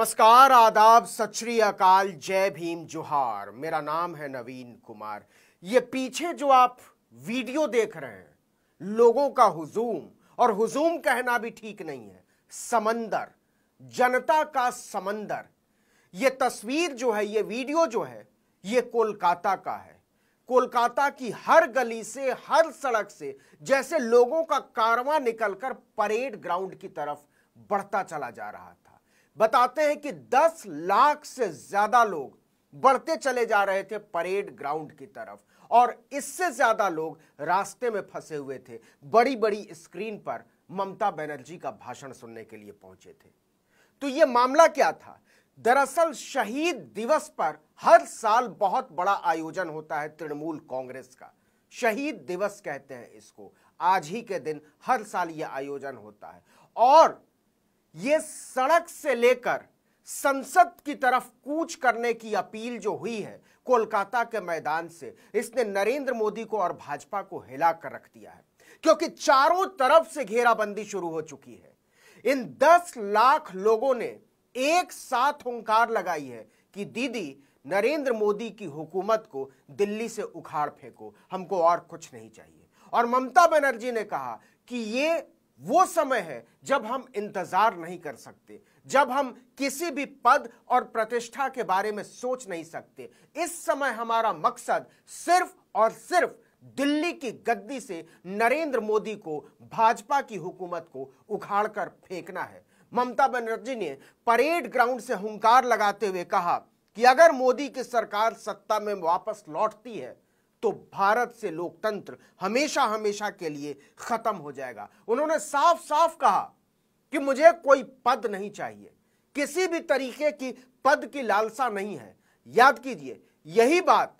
नमस्कार आदाब सत श्री अकाल जय भीम जोहार मेरा नाम है नवीन कुमार ये पीछे जो आप वीडियो देख रहे हैं लोगों का हुजूम और हुजूम कहना भी ठीक नहीं है समंदर जनता का समंदर ये तस्वीर जो है ये वीडियो जो है ये कोलकाता का है कोलकाता की हर गली से हर सड़क से जैसे लोगों का कारवां निकलकर परेड ग्राउंड की तरफ बढ़ता चला जा रहा था बताते हैं कि 10 लाख से ज्यादा लोग बढ़ते चले जा रहे थे परेड ग्राउंड की तरफ और इससे ज्यादा लोग रास्ते में फंसे हुए थे बड़ी बड़ी स्क्रीन पर ममता बनर्जी का भाषण सुनने के लिए पहुंचे थे तो यह मामला क्या था दरअसल शहीद दिवस पर हर साल बहुत बड़ा आयोजन होता है तृणमूल कांग्रेस का शहीद दिवस कहते हैं इसको आज ही के दिन हर साल यह आयोजन होता है और ये सड़क से लेकर संसद की तरफ कूच करने की अपील जो हुई है कोलकाता के मैदान से इसने नरेंद्र मोदी को और भाजपा को हिला कर रख दिया है क्योंकि चारों तरफ से घेराबंदी शुरू हो चुकी है इन दस लाख लोगों ने एक साथ हंकार लगाई है कि दीदी नरेंद्र मोदी की हुकूमत को दिल्ली से उखाड़ फेंको हमको और कुछ नहीं चाहिए और ममता बनर्जी ने कहा कि ये वो समय है जब हम इंतजार नहीं कर सकते जब हम किसी भी पद और प्रतिष्ठा के बारे में सोच नहीं सकते इस समय हमारा मकसद सिर्फ और सिर्फ दिल्ली की गद्दी से नरेंद्र मोदी को भाजपा की हुकूमत को उखाड़कर फेंकना है ममता बनर्जी ने परेड ग्राउंड से हुंकार लगाते हुए कहा कि अगर मोदी की सरकार सत्ता में वापस लौटती है तो भारत से लोकतंत्र हमेशा हमेशा के लिए खत्म हो जाएगा उन्होंने साफ साफ कहा कि मुझे कोई पद नहीं चाहिए किसी भी तरीके की पद की लालसा नहीं है याद कीजिए यही बात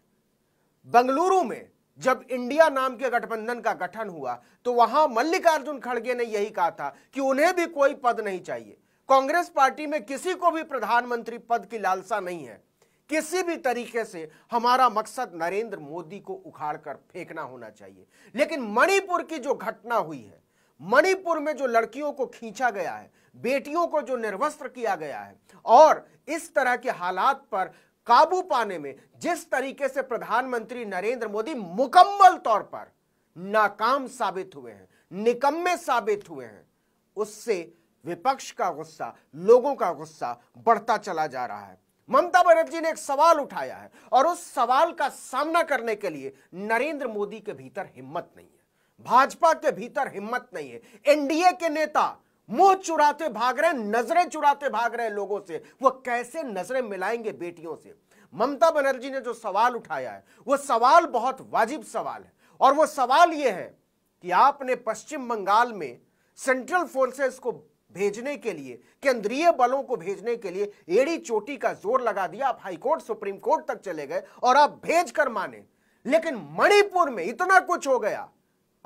बंगलुरु में जब इंडिया नाम के गठबंधन का गठन हुआ तो वहां मल्लिकार्जुन खड़गे ने यही कहा था कि उन्हें भी कोई पद नहीं चाहिए कांग्रेस पार्टी में किसी को भी प्रधानमंत्री पद की लालसा नहीं है किसी भी तरीके से हमारा मकसद नरेंद्र मोदी को उखाड़ कर फेंकना होना चाहिए लेकिन मणिपुर की जो घटना हुई है मणिपुर में जो लड़कियों को खींचा गया है बेटियों को जो निर्वस्त्र किया गया है और इस तरह के हालात पर काबू पाने में जिस तरीके से प्रधानमंत्री नरेंद्र मोदी मुकम्मल तौर पर नाकाम साबित हुए हैं निकम्मे साबित हुए हैं उससे विपक्ष का गुस्सा लोगों का गुस्सा बढ़ता चला जा रहा है ममता बनर्जी ने एक सवाल उठाया है और उस सवाल का सामना करने के लिए नरेंद्र मोदी के भीतर हिम्मत नहीं है भाजपा के भीतर हिम्मत नहीं है एनडीए के नेता मुंह चुराते भाग रहे नजरें चुराते भाग रहे लोगों से वो कैसे नजरें मिलाएंगे बेटियों से ममता बनर्जी ने जो सवाल उठाया है वो सवाल बहुत वाजिब सवाल है और वो सवाल ये है कि आपने पश्चिम बंगाल में सेंट्रल फोर्सेस को भेजने के लिए केंद्रीय बलों को भेजने के लिए एड़ी चोटी का जोर लगा दिया आप हाईकोर्ट सुप्रीम कोर्ट तक चले गए और आप भेज कर माने लेकिन मणिपुर में इतना कुछ हो गया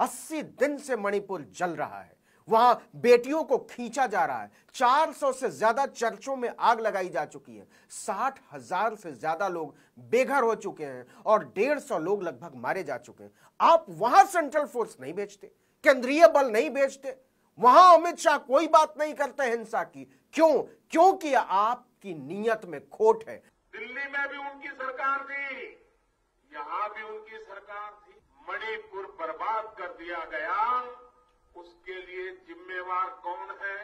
अस्सी दिन से मणिपुर जल रहा है वहां बेटियों को खींचा जा रहा है 400 से ज्यादा चर्चों में आग लगाई जा चुकी है साठ हजार से ज्यादा लोग बेघर हो चुके हैं और डेढ़ सौ लोग लगभग मारे जा चुके हैं आप वहां सेंट्रल फोर्स नहीं भेजते केंद्रीय बल नहीं भेजते वहां अमित शाह कोई बात नहीं करते हिंसा की क्यों क्योंकि आपकी नीयत में खोट है दिल्ली में भी उनकी सरकार थी यहां भी उनकी सरकार थी मणिपुर बर्बाद कर दिया गया उसके लिए जिम्मेवार कौन है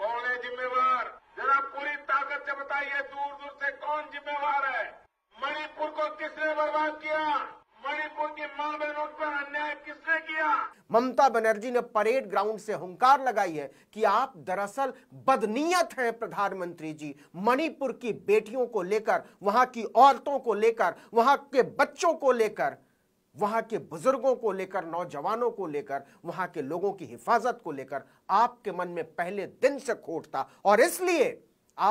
कौन है जिम्मेवार जरा पूरी ताकत से बताइए दूर दूर से कौन जिम्मेवार है मणिपुर को किसने बर्बाद किया ममता बनर्जी ने परेड ग्राउंड से हंकार लगाई है कि आप दरअसल बदनीयत हैं प्रधानमंत्री जी मणिपुर की बेटियों को लेकर वहां की औरतों को लेकर वहां के बच्चों को लेकर वहां के बुजुर्गों को लेकर नौजवानों को लेकर वहां के लोगों की हिफाजत को लेकर आपके मन में पहले दिन से खोट था और इसलिए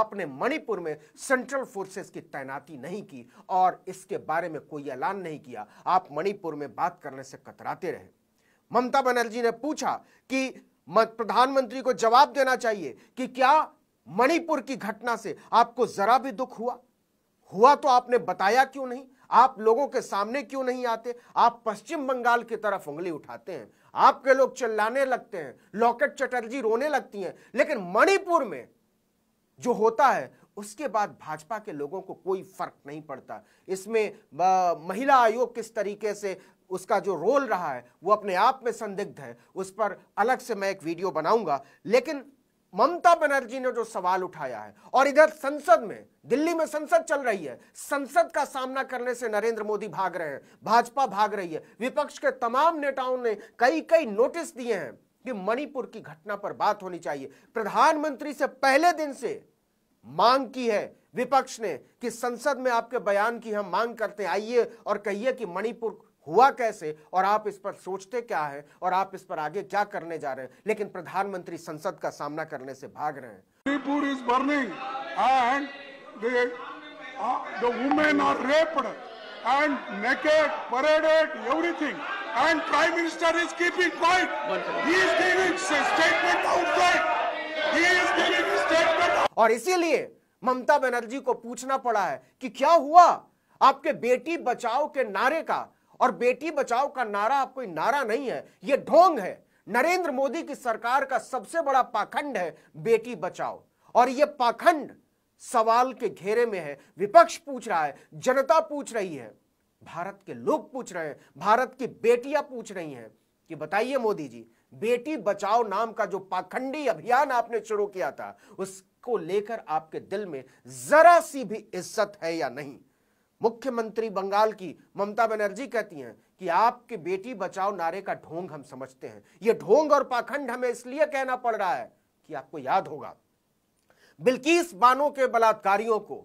आपने मणिपुर में सेंट्रल फोर्सेस की तैनाती नहीं की और इसके बारे में कोई ऐलान नहीं किया आप मणिपुर में बात करने से कतराते रहे ममता बनर्जी ने पूछा कि प्रधानमंत्री को जवाब देना चाहिए कि क्या मणिपुर की घटना से आपको जरा भी दुख हुआ हुआ तो आपने बताया क्यों नहीं आप लोगों के सामने क्यों नहीं आते आप पश्चिम बंगाल की तरफ उंगली उठाते हैं आपके लोग चिल्लाने लगते हैं लॉकेट चटर्जी रोने लगती हैं लेकिन मणिपुर में जो होता है उसके बाद भाजपा के लोगों को कोई फर्क नहीं पड़ता इसमें महिला आयोग किस तरीके से उसका जो रोल रहा है वो अपने आप में संदिग्ध है उस पर अलग से मैं एक वीडियो बनाऊंगा लेकिन ममता बनर्जी ने जो सवाल उठाया है और इधर संसद में दिल्ली में संसद चल रही है संसद का सामना करने से नरेंद्र मोदी भाग रहे हैं भाजपा भाग रही है विपक्ष के तमाम नेताओं ने कई कई नोटिस दिए हैं कि मणिपुर की घटना पर बात होनी चाहिए प्रधानमंत्री से पहले दिन से मांग की है विपक्ष ने कि संसद में आपके बयान की हम मांग करते आइए और कहिए कि मणिपुर हुआ कैसे और आप इस पर सोचते क्या है और आप इस पर आगे क्या करने जा रहे हैं लेकिन प्रधानमंत्री संसद का सामना करने से भाग रहे हैं Manipur is burning and the, uh, the women are raped and naked, paraded, everything. And Prime Minister is keeping quiet. He is giving statement outside. He is giving statement. और इसीलिए ममता बनर्जी को पूछना पड़ा है कि क्या हुआ आपके बेटी बचाओ के नारे का और बेटी बचाओ का नारा आप कोई नारा नहीं है यह ढोंग है नरेंद्र मोदी की सरकार का सबसे बड़ा पाखंड है बेटी बचाओ और यह पाखंड सवाल के घेरे में है विपक्ष पूछ रहा है जनता पूछ रही है भारत के लोग पूछ रहे हैं भारत की बेटियां पूछ रही हैं कि बताइए मोदी जी बेटी बचाओ नाम का जो पाखंडी अभियान आपने शुरू किया था उसको लेकर आपके दिल में जरा सी भी इज्जत है या नहीं मुख्यमंत्री बंगाल की ममता बनर्जी कहती हैं कि आपके बेटी बचाओ नारे का ढोंग हम समझते हैं यह ढोंग और पाखंड हमें इसलिए कहना पड़ रहा है कि आपको याद होगा बिल्किस बानो के बलात्कारियों को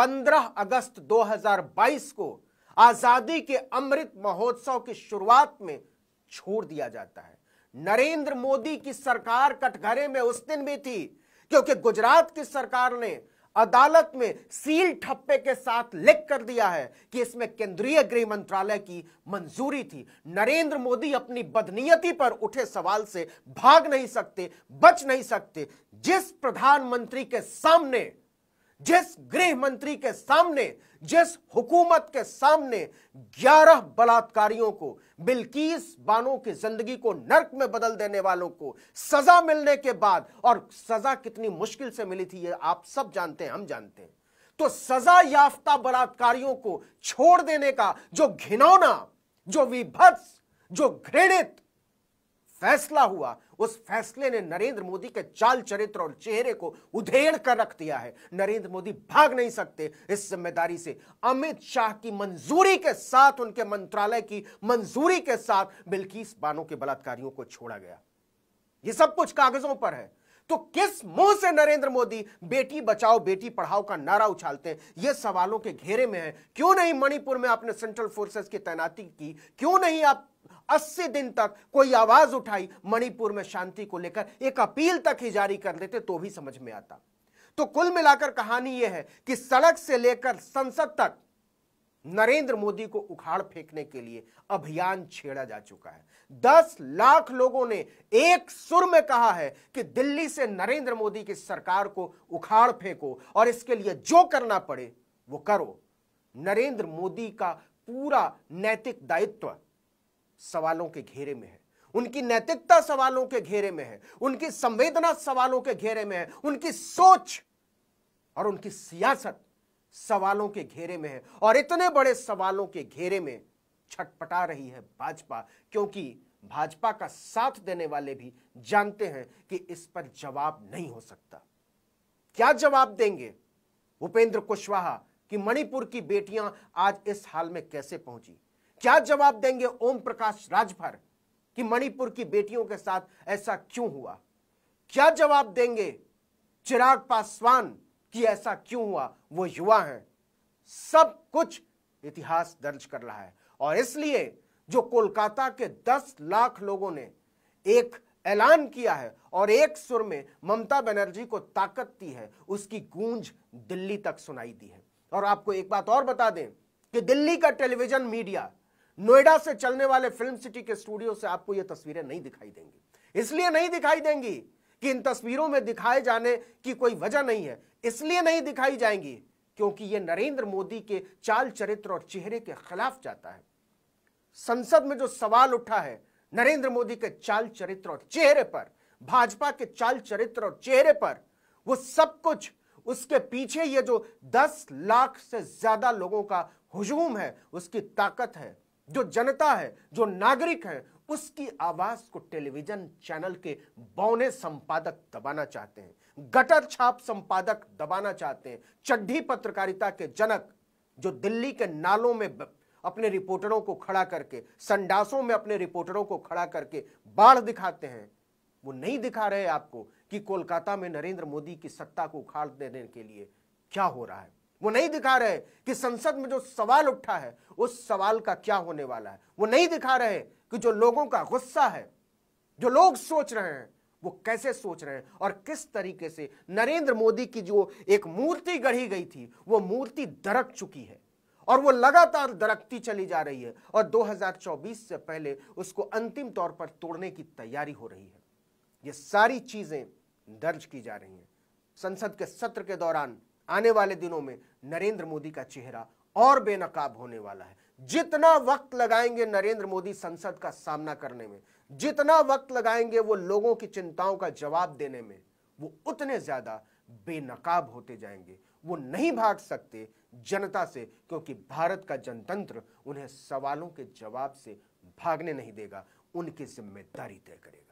15 अगस्त 2022 को आजादी के अमृत महोत्सव की शुरुआत में छोड़ दिया जाता है नरेंद्र मोदी की सरकार कटघरे में उस दिन भी थी क्योंकि गुजरात की सरकार ने अदालत में सील ठप्पे के साथ लिख कर दिया है कि इसमें केंद्रीय गृह मंत्रालय की मंजूरी थी नरेंद्र मोदी अपनी बदनीयति पर उठे सवाल से भाग नहीं सकते बच नहीं सकते जिस प्रधानमंत्री के सामने जिस गृह मंत्री के सामने जिस हुकूमत के सामने 11 बलात्कारियों को बिल्कीस बानों की जिंदगी को नरक में बदल देने वालों को सजा मिलने के बाद और सजा कितनी मुश्किल से मिली थी ये आप सब जानते हैं हम जानते हैं तो सजा याफ्ता बलात्कारियों को छोड़ देने का जो घिनौना जो विभत्स जो घृणित फैसला हुआ उस फैसले ने नरेंद्र मोदी के चाल चरित्र और चेहरे को उधेड़ कर रख दिया है नरेंद्र मोदी भाग नहीं सकते इस जिम्मेदारी से अमित शाह की मंजूरी के साथ उनके मंत्रालय की मंजूरी के साथ बिल्किस बानो के बलात्कारियों को छोड़ा गया यह सब कुछ कागजों पर है तो किस मुंह से नरेंद्र मोदी बेटी बचाओ बेटी पढ़ाओ का नारा उछालते हैं यह सवालों के घेरे में है क्यों नहीं मणिपुर में आपने सेंट्रल फोर्सेस की तैनाती की क्यों नहीं आप अस्सी दिन तक कोई आवाज उठाई मणिपुर में शांति को लेकर एक अपील तक ही जारी कर देते तो भी समझ में आता तो कुल मिलाकर कहानी यह है कि सड़क से लेकर संसद तक नरेंद्र मोदी को उखाड़ फेंकने के लिए अभियान छेड़ा जा चुका है दस लाख लोगों ने एक सुर में कहा है कि दिल्ली से नरेंद्र मोदी की सरकार को उखाड़ फेंको और इसके लिए जो करना पड़े वो करो नरेंद्र मोदी का पूरा नैतिक दायित्व सवालों के घेरे में है उनकी नैतिकता सवालों के घेरे में है उनकी संवेदना सवालों के घेरे में है उनकी सोच और उनकी सियासत सवालों के घेरे में है और इतने बड़े सवालों के घेरे में छटपटा रही है भाजपा क्योंकि भाजपा का साथ देने वाले भी जानते हैं कि इस पर जवाब नहीं हो सकता क्या जवाब देंगे उपेंद्र कुशवाहा कि मणिपुर की बेटियां आज इस हाल में कैसे पहुंची क्या जवाब देंगे ओम प्रकाश राजभर कि मणिपुर की बेटियों के साथ ऐसा क्यों हुआ क्या जवाब देंगे चिराग पासवान कि ऐसा क्यों हुआ वो युवा हैं सब कुछ इतिहास दर्ज कर रहा है और इसलिए जो कोलकाता के 10 लाख लोगों ने एक ऐलान किया है और एक सुर में ममता बनर्जी को ताकत दी है उसकी गूंज दिल्ली तक सुनाई दी है और आपको एक बात और बता दें कि दिल्ली का टेलीविजन मीडिया नोएडा से चलने वाले फिल्म सिटी के स्टूडियो से आपको ये तस्वीरें नहीं दिखाई देंगी इसलिए नहीं दिखाई देंगी कि इन तस्वीरों में दिखाए जाने की कोई वजह नहीं है इसलिए नहीं दिखाई जाएंगी क्योंकि ये नरेंद्र मोदी के चाल चरित्र और चेहरे के खिलाफ जाता है संसद में जो सवाल उठा है नरेंद्र मोदी के चाल चरित्र और चेहरे पर भाजपा के चाल चरित्र और चेहरे पर वो सब कुछ उसके पीछे ये जो 10 लाख से ज्यादा लोगों का हुजूम है उसकी ताकत है जो जनता है जो नागरिक है उसकी आवाज को टेलीविजन चैनल के बौने संपादक दबाना चाहते हैं गटर छाप संपादक दबाना चाहते हैं चड्ढी पत्रकारिता के जनक जो दिल्ली के नालों में अपने रिपोर्टरों को खड़ा करके संडासों में अपने रिपोर्टरों को खड़ा करके बाढ़ दिखाते हैं वो नहीं दिखा रहे आपको कि कोलकाता में नरेंद्र मोदी की सत्ता को उखाड़ देने के लिए क्या हो रहा है वो नहीं दिखा रहे कि संसद में जो सवाल उठा है उस सवाल का क्या होने वाला है वो नहीं दिखा रहे कि जो लोगों का गुस्सा है जो लोग सोच रहे हैं वो कैसे सोच रहे हैं और किस तरीके से नरेंद्र मोदी की जो एक मूर्ति गढ़ी गई थी वो मूर्ति दरक चुकी है और वो लगातार दरकती चली जा रही है और 2024 से पहले उसको अंतिम तौर पर तोड़ने की तैयारी हो रही है ये सारी चीजें दर्ज की जा रही हैं संसद के सत्र के दौरान आने वाले दिनों में नरेंद्र मोदी का चेहरा और बेनकाब होने वाला है जितना वक्त लगाएंगे नरेंद्र मोदी संसद का सामना करने में जितना वक्त लगाएंगे वो लोगों की चिंताओं का जवाब देने में वो उतने ज्यादा बेनकाब होते जाएंगे वो नहीं भाग सकते जनता से क्योंकि भारत का जनतंत्र उन्हें सवालों के जवाब से भागने नहीं देगा उनकी जिम्मेदारी तय करेगा